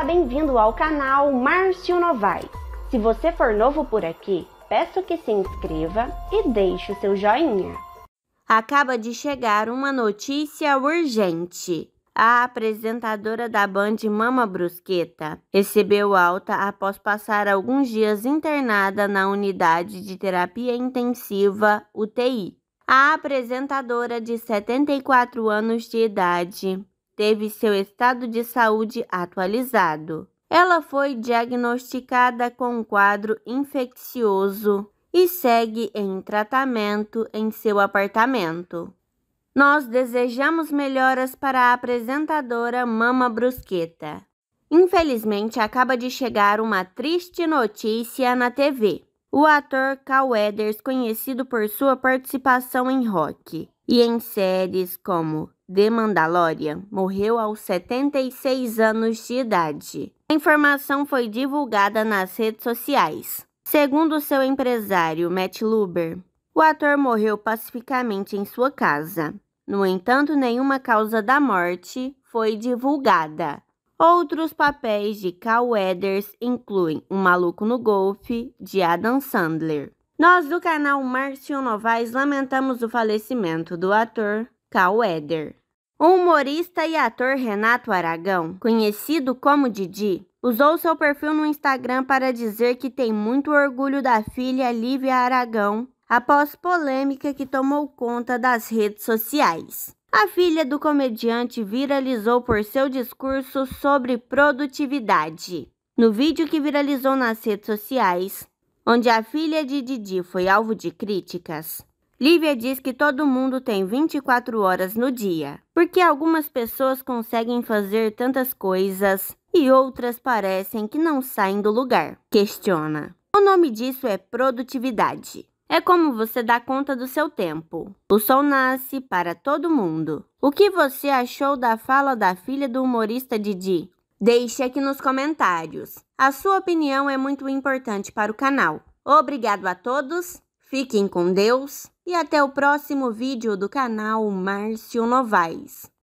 Olá, bem-vindo ao canal Márcio Novaes. Se você for novo por aqui, peço que se inscreva e deixe o seu joinha. Acaba de chegar uma notícia urgente. A apresentadora da Band Mama Brusqueta recebeu alta após passar alguns dias internada na unidade de terapia intensiva UTI. A apresentadora de 74 anos de idade teve seu estado de saúde atualizado. Ela foi diagnosticada com um quadro infeccioso e segue em tratamento em seu apartamento. Nós desejamos melhoras para a apresentadora Mama Brusqueta. Infelizmente, acaba de chegar uma triste notícia na TV. O ator Cal Weathers, conhecido por sua participação em rock e em séries como de Mandalorian morreu aos 76 anos de idade. A informação foi divulgada nas redes sociais. Segundo seu empresário, Matt Luber, o ator morreu pacificamente em sua casa. No entanto, nenhuma causa da morte foi divulgada. Outros papéis de Cal Weathers incluem O Maluco no Golfe, de Adam Sandler. Nós do canal Marcio Novaes lamentamos o falecimento do ator Cal Weather. O humorista e ator Renato Aragão, conhecido como Didi, usou seu perfil no Instagram para dizer que tem muito orgulho da filha Lívia Aragão após polêmica que tomou conta das redes sociais. A filha do comediante viralizou por seu discurso sobre produtividade. No vídeo que viralizou nas redes sociais, onde a filha de Didi foi alvo de críticas, Lívia diz que todo mundo tem 24 horas no dia, porque algumas pessoas conseguem fazer tantas coisas e outras parecem que não saem do lugar. Questiona. O nome disso é produtividade. É como você dá conta do seu tempo. O sol nasce para todo mundo. O que você achou da fala da filha do humorista Didi? Deixe aqui nos comentários. A sua opinião é muito importante para o canal. Obrigado a todos Fiquem com Deus e até o próximo vídeo do canal Márcio Novaes.